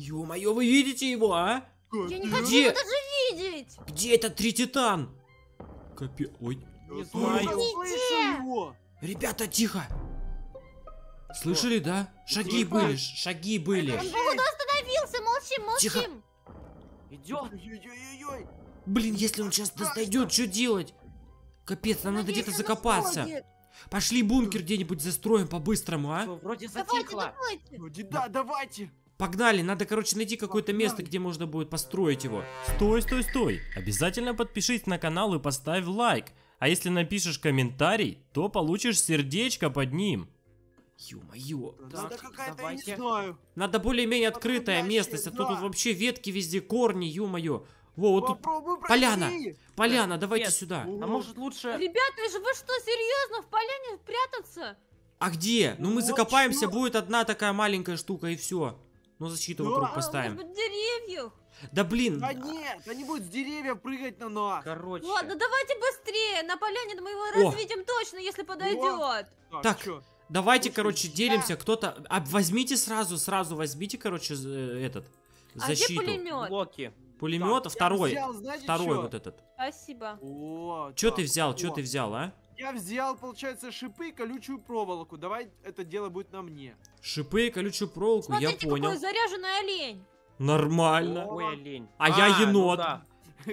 Ё-моё, вы видите его, а? Я не хочу Где? его даже видеть! Где этот три титан? Капи... Ой. Не знаю. Ребята, тихо! Слышали, да? Шаги Тихо. были, шаги были. Он походу остановился, молчим, молчим. Тихо. Идет. Блин, если он сейчас нас что делать? Капец, нам надо где-то закопаться. Пошли бункер где-нибудь застроим по-быстрому, а? Вроде Давайте, затихло. давайте. Вроде Да, давайте. Погнали, надо, короче, найти какое-то место, где можно будет построить его. Стой, стой, стой. Обязательно подпишись на канал и поставь лайк. А если напишешь комментарий, то получишь сердечко под ним. Ё-моё. Надо какая-то, не Надо более-менее открытое местность, а то тут вообще ветки везде, корни, ё-моё. Во, вот Попробуй тут поляна, поляна, давайте нет. сюда. А может лучше... А, ребята, вы что, серьезно, в поляне прятаться? А где? Ну, мы закопаемся, будет одна такая маленькая штука и все. Ну, защиту ну, вокруг а, поставим. Может быть, деревьев? Да блин! Да нет, они будут с деревьев прыгать на нас. Короче. Ладно, давайте быстрее. На поляне мы его О. разведем точно, если подойдет. О. Так, так давайте, Слушай, короче, я... делимся. Кто-то... А, возьмите сразу, сразу возьмите, короче, э, этот... Защиту. А где пулемет? Блоки. Пулемет, так, второй. Взял, знаете, второй что? вот этот. Спасибо. О, Чё ты взял, о. ты взял, а? Я взял, получается, шипы и колючую проволоку. Давай это дело будет на мне. Шипы и колючую проволоку, Смотрите, я понял. какой заряженный олень. Нормально. Ой, олень. А, а я ну енот. Ну, да.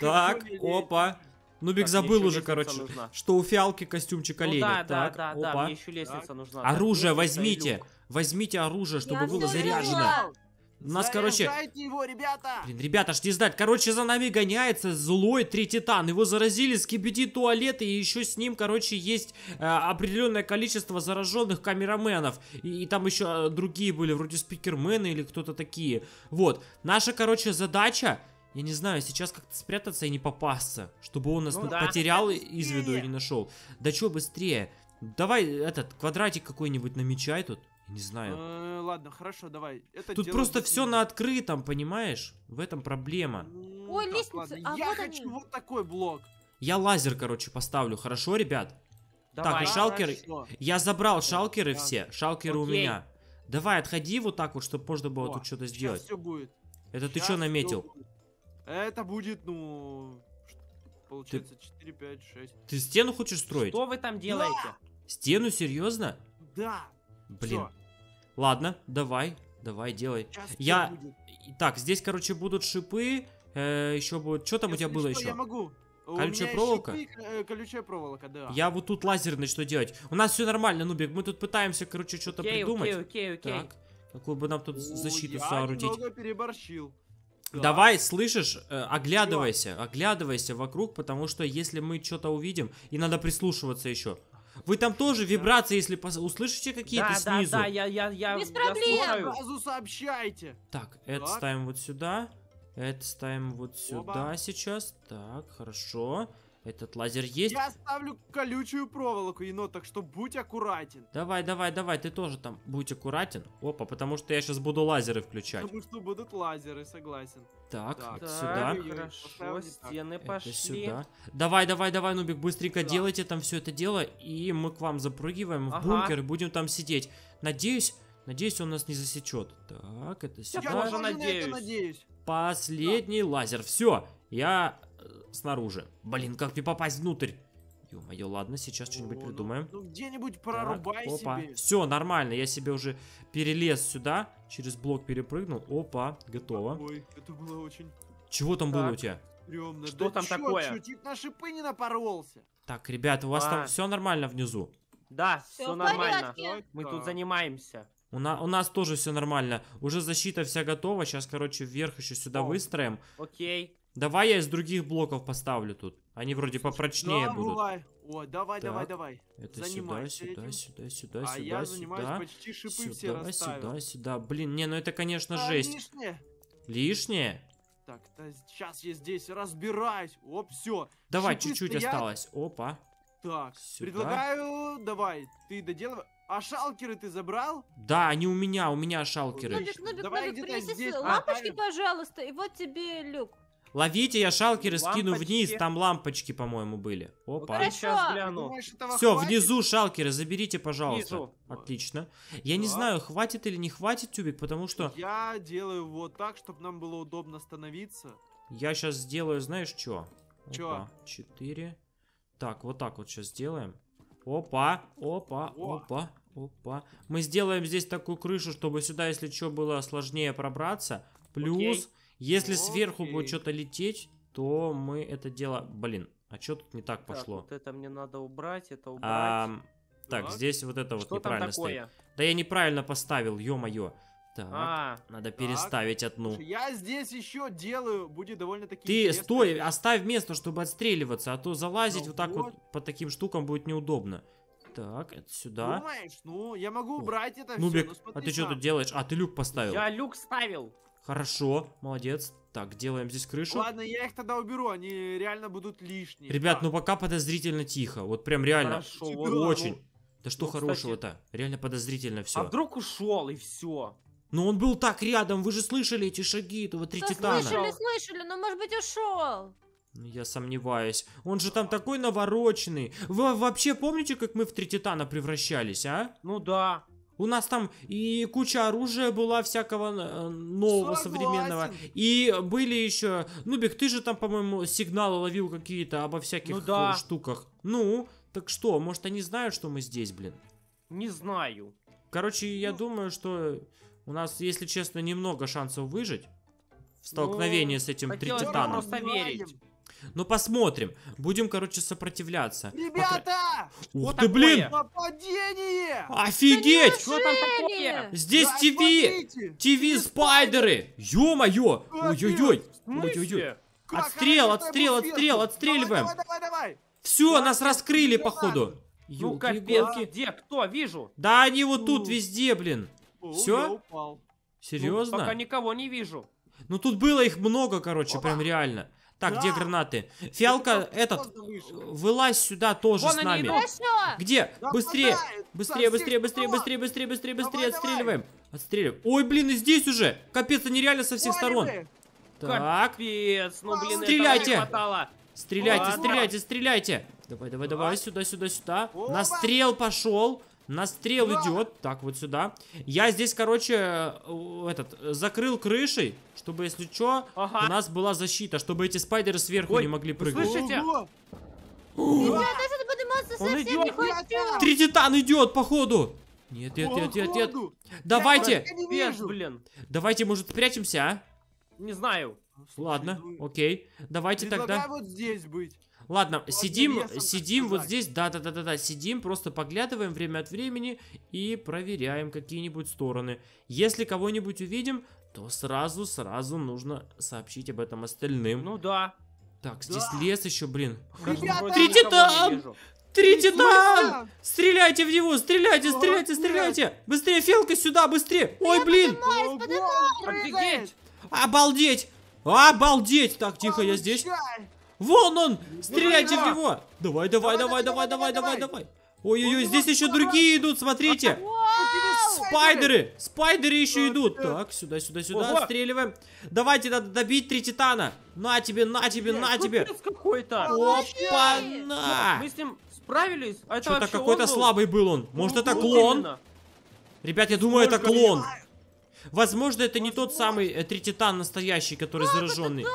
Так, опа. Нубик так, забыл уже, короче, нужна. что у фиалки костюмчик оленя. Ну, да, так, да, опа. да, мне еще лестница так. нужна. Оружие возьмите. Возьмите оружие, чтобы я было заряжено. Взял. У Нас, короче... его, ребята! Блин, ребята, жди сдать. Короче, за нами гоняется злой три титан. Его заразили с кипяти и еще с ним, короче, есть э, определенное количество зараженных камераменов. И, и там еще э, другие были, вроде спикермены или кто-то такие. Вот. Наша, короче, задача... Я не знаю, сейчас как-то спрятаться и не попасться, чтобы он нас ну, да. потерял из виду и не нашел. Да что быстрее? Давай этот квадратик какой-нибудь намечай тут. Не знаю. Э, ладно, хорошо, давай. Тут просто все на открытом, понимаешь? В этом проблема. Ой, так, лестница, а Я хочу вот такой блок. Я лазер, короче, поставлю, хорошо, ребят? Так, и шалкеры... Я забрал шалкеры все, шалкеры у меня. Давай, отходи вот так вот, чтобы можно было тут что-то сделать. все будет. Это ты что наметил? Это будет, ну... Получается, ты... 4, 5, 6. Ты стену хочешь строить? Что вы там делаете? Да! Стену, серьезно? Да. Блин. Все. Ладно, давай, давай, делай. я... Так, здесь, короче, будут шипы. Э, еще будет... Что там у тебя было еще? Колючая проволока? Э, колючая проволока, да. Я вот тут лазерный что делать? У нас все нормально, Нубик. Мы тут пытаемся, короче, что-то придумать. Окей, окей, окей. Так, какую бы нам тут защиту соорудить? Я переборщил. Да. Давай, слышишь, э, оглядывайся, оглядывайся вокруг, потому что если мы что-то увидим, и надо прислушиваться еще. Вы там тоже вибрации, если услышите какие-то да, снизу. Да, да, я, я, я, Без проблем. Сразу сообщайте. Так, это так. ставим вот сюда. Это ставим вот сюда Оба. сейчас. Так, Хорошо. Этот лазер есть? Я ставлю колючую проволоку, енот, так что будь аккуратен. Давай, давай, давай, ты тоже там будь аккуратен. Опа, потому что я сейчас буду лазеры включать. Потому что будут лазеры, согласен. Так, так, так сюда. Хорошо, стены это пошли. сюда. Давай, давай, давай, Нубик, быстренько да. делайте там все это дело, и мы к вам запрыгиваем ага. в бункер и будем там сидеть. Надеюсь, надеюсь, он нас не засечет. Так, это сюда. Я тоже надеюсь. надеюсь. Последний да. лазер, все, я снаружи. Блин, как мне попасть внутрь? Ё-моё, ладно, сейчас что-нибудь ну, ну, придумаем. Ну, ну где-нибудь прорубай так, опа. себе. Все, нормально, я себе уже перелез сюда, через блок перепрыгнул. Опа, готово. Ой, это было очень... Чего там так. было у тебя? Стрёмно. Что да там чё, такое? Чуть на шипы не напоролся. Так, ребят, у вас а. там все нормально внизу? Да, все нормально. Порядке. Мы тут занимаемся. У, на, у нас тоже все нормально. Уже защита вся готова. Сейчас, короче, вверх еще сюда О, выстроим. Окей. Давай я из других блоков поставлю тут. Они вроде попрочнее давай. будут. О, давай, так. давай, давай. Это сюда, сюда, сюда, сюда, а сюда, я сюда. почти шипы сюда, все расставил. Сюда, сюда, Блин, не, ну это, конечно, а, жесть. Лишнее. Лишнее? Так, да, сейчас я здесь разбираюсь. Оп, все. Давай, чуть-чуть осталось. Опа. Так, сюда. предлагаю, давай, ты доделывай. А шалкеры ты забрал? Да, они у меня, у меня шалкеры. Нубик, Нубик, Давай Нубик, принеси здесь... лапочки, а, пожалуйста, и вот тебе люк. Ловите, я шалкеры лампочки. скину вниз, там лампочки, по-моему, были. Ну, опа. Ну, сейчас гляну. Все, внизу шалкеры заберите, пожалуйста. Внизу. Отлично. Я да. не знаю, хватит или не хватит тюбик, потому что... Я делаю вот так, чтобы нам было удобно становиться. Я сейчас сделаю, знаешь, что? Чё? Четыре. Так, вот так вот сейчас сделаем. Опа, опа, О. опа, опа. Мы сделаем здесь такую крышу, чтобы сюда, если что, было сложнее пробраться. Плюс... Окей. Если Окей. сверху будет что-то лететь, то мы это дело... Блин, а что тут не так, так пошло? вот это мне надо убрать, это убрать. А, так, так, здесь вот это вот что неправильно стоит. Да я неправильно поставил, ё-моё. Так, а, надо так. переставить одну. я здесь еще делаю, будет довольно-таки Ты интересно. стой, оставь место, чтобы отстреливаться, а то залазить ну вот так вот. по таким штукам будет неудобно. Так, это сюда. Думаешь? Ну, я могу убрать О. это Нубик, все. Ну, а ты что тут делаешь? А, ты люк поставил. Я люк ставил. Хорошо, молодец. Так, делаем здесь крышу. Ладно, я их тогда уберу, они реально будут лишние. Ребят, да. ну пока подозрительно тихо. Вот прям реально. Хорошо, очень. Ну, да что ну, хорошего-то? Реально подозрительно все. А вдруг ушел и все. Ну он был так рядом, вы же слышали эти шаги этого три да, титана. Слышали, слышали, но может быть ушел. Ну, я сомневаюсь. Он же там такой навороченный. Вы вообще помните, как мы в три титана превращались, а? Ну да. У нас там и куча оружия была всякого э, нового, Согласен. современного. И были еще... Нубик, ты же там, по-моему, сигналы ловил какие-то обо всяких ну, да. Э, штуках. Ну, так что, может, они знают, что мы здесь, блин? Не знаю. Короче, я ну. думаю, что у нас, если честно, немного шансов выжить в ну, столкновении ну, с этим трититаном. просто верить. Ну, посмотрим. Будем, короче, сопротивляться. Ребята! Пока... Ух ты, блин! Нападение! Офигеть! что там такое? Здесь да, ТВ! ТВ-спайдеры! Ё-моё! Ой-ой-ой! Ой-ой-ой! Отстрел, отстрел, отстрел, отстреливаем! Давай, давай, давай, Все, нас раскрыли, походу. Ну, капец, где? Кто? Вижу. Да они вот тут везде, блин. Все? Ну, Серьезно? Пока никого не вижу. Ну, тут было их много, короче, прям реально. Так, да. где гранаты? Фиалка, этот, вылазь сюда тоже Вон с нами. Где? Да быстрее, быстрее, быстрее, быстрее, быстрее, быстрее, быстрее, быстрее, отстреливаем. Отстреливаем. Ой, блин, и здесь уже. Капец, они реально со всех Ой, сторон. Так. Капец, ну блин, Стреляйте. Стреляйте, Ладно. стреляйте, стреляйте. Давай, давай, давай, сюда, сюда, сюда. Опа. Настрел пошел. На стрел идет. Так, вот сюда. Я здесь, короче, э, этот, закрыл крышей, чтобы, если что, ага. у нас была защита, чтобы эти спайдеры сверху Ой, не могли прыгать. слышите? Он идет! Три титан идет, походу! Нет, нет, нет, нет, нет. Давайте! Беж, блин. Давайте, может, спрячемся, а? Не знаю. Ладно, ну, окей. Давайте тогда... вот здесь быть. Ладно, вот сидим, сидим вот здесь, да-да-да-да-да, сидим, просто поглядываем время от времени и проверяем какие-нибудь стороны. Если кого-нибудь увидим, то сразу-сразу нужно сообщить об этом остальным. Ну да. Так, здесь да. лес еще, блин. Третий там! Третий там! Стреляйте в него! Стреляйте, стреляйте, стреляйте! Быстрее, Фелка, сюда, быстрее! Ой, блин! Обалдеть! Обалдеть! Обалдеть! Так, тихо, я здесь. Вон он! Ну, ну, Стреляйте в него! Давай, давай, давай, давай, давай, давай, давай! Ой-ой-ой, ну, здесь еще другие идут, смотрите! Спайдеры! Спайдеры еще идут! Так, сюда, сюда, сюда, отстреливаем. Давайте, надо добить три титана. На тебе, на тебе, на тебе! Опа-на! Мы с ним справились? А Что-то какой-то слабый был он. Может, это клон? Ребят, я думаю, это клон. Возможно, это не тот самый э, три титан настоящий, который зараженный.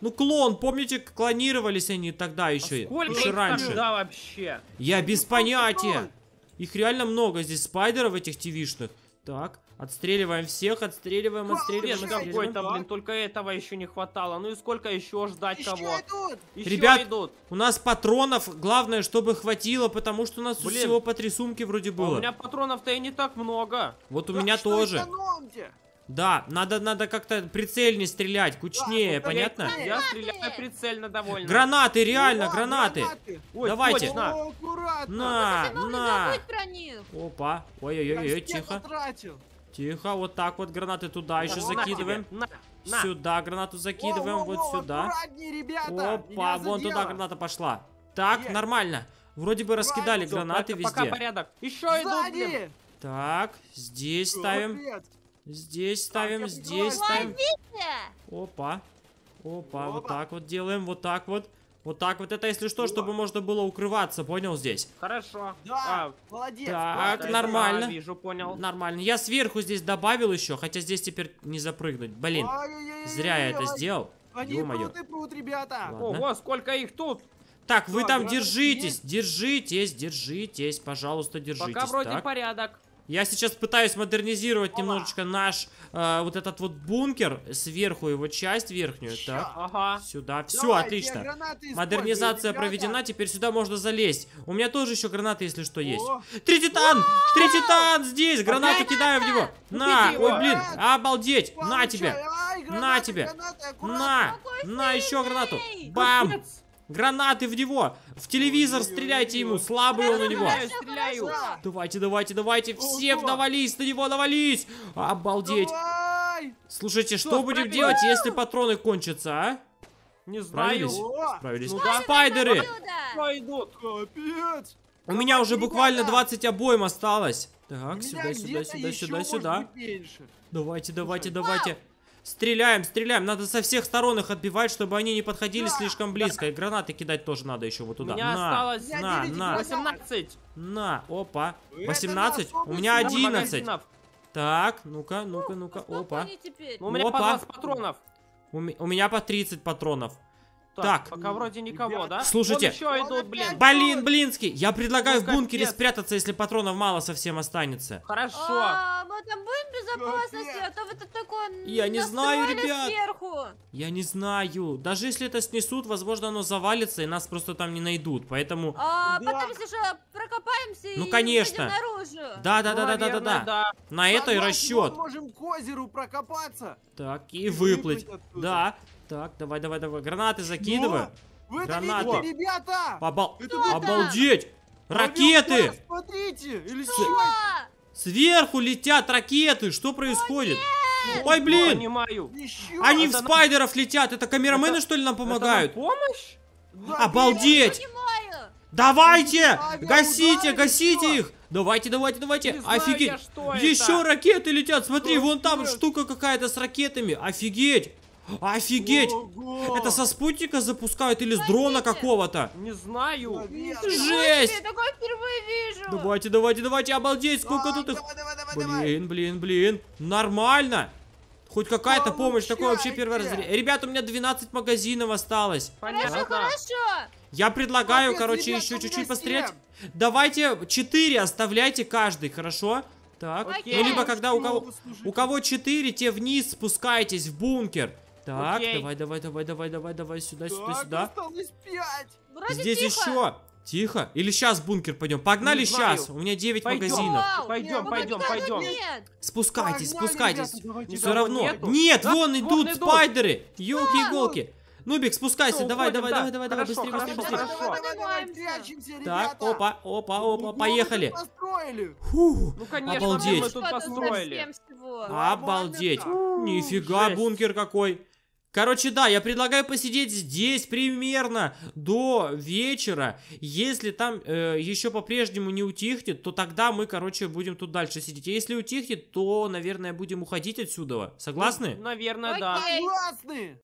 Ну, клон, помните, клонировались они тогда еще. А сколько еще их раньше. да, вообще? Я без понятия. Их реально много здесь спайдеров этих тивишных. Так, отстреливаем всех, отстреливаем, отстреливаем, отстреливаем. какой-то, а? блин, только этого еще не хватало. Ну и сколько еще ждать еще кого? Идут. Еще Ребят, идут. у нас патронов, главное, чтобы хватило, потому что у нас блин. всего по три сумки вроде было. А у меня патронов-то и не так много. Вот у да меня тоже. Экономьте? Да, надо, надо как-то прицельнее стрелять, кучнее, да, понятно? Гранаты. стреляю прицельно довольно. Гранаты, реально, О, гранаты. гранаты. Ой, Давайте. О, аккуратно. На, на. Опа, ой-ой-ой, тихо. Тихо, вот так вот гранаты туда да, еще ну, закидываем. На, на. Сюда гранату закидываем, во, во, вот во, сюда. Ребята. Опа, вон туда граната пошла. Так, Есть. нормально. Вроде бы раскидали Правильно. гранаты везде. Пока порядок. Еще идут, блин. Так, здесь Привет. ставим. Здесь ставим, здесь ставим. Опа. Опа, Опа, вот так вот делаем, вот так вот. Вот так вот, это если что, чтобы можно было укрываться, понял, здесь? Хорошо. Да, а, молодец. Так, молодец. нормально. Да, вижу, понял. Нормально. Я сверху здесь добавил еще, хотя здесь теперь не запрыгнуть. Блин, зря я это сделал. Они прут и прут, ребята. Ого, сколько их тут. Так, вы там держитесь, держитесь, держитесь, пожалуйста, держитесь. Пока вроде порядок. Я сейчас пытаюсь модернизировать немножечко наш э, вот этот вот бункер, сверху его часть верхнюю, Ща, так, ага. сюда, все, отлично, модернизация проведена, теперь сюда можно залезть, у меня тоже еще гранаты, если что, есть. О. Три титан, три титан здесь, гранаты кидаю в него, на, ой, блин, обалдеть, на тебе, на тебе, на, на еще гранату, бам, Гранаты в него! В телевизор стреляйте ему! Слабый он у него! Давайте, давайте, давайте! Все давались на него, давались! Обалдеть! Слушайте, что, будем делать, если патроны кончатся, а? Не знаю. Справились? Справились. Ну спайдеры! У меня уже буквально 20 обоим осталось. Так, сюда, сюда, сюда, сюда, сюда. Давайте, давайте, давайте. Стреляем, стреляем. Надо со всех сторон их отбивать, чтобы они не подходили да, слишком близко. И гранаты кидать тоже надо еще вот туда. У меня на, осталось на, на. 18. На, опа. 18? У меня 11. Так, ну-ка, ну-ка, ну-ка, ну, опа. у меня опа. по 20 патронов. У, у меня по 30 патронов. Так. так. Пока вроде никого, да? Слушайте. Вон еще идут, блин. Блин, Блинский, я предлагаю ну, в бункере нет. спрятаться, если патронов мало совсем останется. Хорошо. А, мы там будем в безопасности, а то вы тут такое Я не знаю, ребят. Сверху. Я не знаю. Даже если это снесут, возможно, оно завалится, и нас просто там не найдут, поэтому... А, да. потом, если же прокопаемся ну, и конечно. наружу. Да, да, да, да, да, да, да. На это и расчет. Мы можем к озеру прокопаться. Так, и выплыть. Да так, давай, давай, давай. Гранаты закидывай. Ну, вы Гранаты. видите, ребята! Обал... Кто Обалдеть! Ракеты! Убил, смотрите! Или С... Сверху летят ракеты! Что происходит? О, нет! Ой, блин! Понимаю. Они это в спайдеров нам... летят! Это камерамены, это... что ли, нам помогают? Это нам помощь? Да, Обалдеть! Давайте! Гасите, гасите их! Давайте, давайте, давайте. Не Офигеть. Знаю я, Еще это. ракеты летят. Смотри, что вон там нет. штука какая-то с ракетами. Офигеть. Офигеть! Ого! Это со спутника запускают или с дрона какого-то? Не знаю. Жесть! Я такое впервые вижу. Давайте, давайте, давайте, обалдеть, сколько тут их... Блин, блин, блин. Нормально. Хоть какая-то помощь, такой вообще первый раз. Ребята, у меня 12 магазинов осталось. Понятно. Хорошо, хорошо. Я предлагаю, Капец, короче, ребят, еще чуть-чуть пострелять. Давайте 4 оставляйте каждый, хорошо? Так. Окей. Ну, либо когда у кого, у кого 4, те вниз спускайтесь в бункер. Так, Окей. давай, давай, давай, давай, давай, давай, сюда, так, сюда, сюда. осталось пять. Вроде Здесь тихо. еще. Тихо. Или сейчас в бункер пойдем. Погнали сейчас. У меня 9 пойдем. магазинов. Вау, пойдем, нет, пойдем, ну пойдем. Нет. Спускайтесь, Погнали, спускайтесь. Ребята, Все равно. Нету. Нет, да? вон идут вон спайдеры. Елки-иголки. Нубик, спускайся, Давай, давай, давай, давай, давай, быстрее, быстрее, быстрее. так, опа, опа, ну, опа, ну, поехали. ну, конечно, обалдеть. Обалдеть. Нифига, бункер какой. Короче, да, я предлагаю посидеть здесь примерно до вечера. Если там э, еще по-прежнему не утихнет, то тогда мы, короче, будем тут дальше сидеть. если утихнет, то, наверное, будем уходить отсюда. Ну, Согласны? Наверное, Окей. да. Согласны!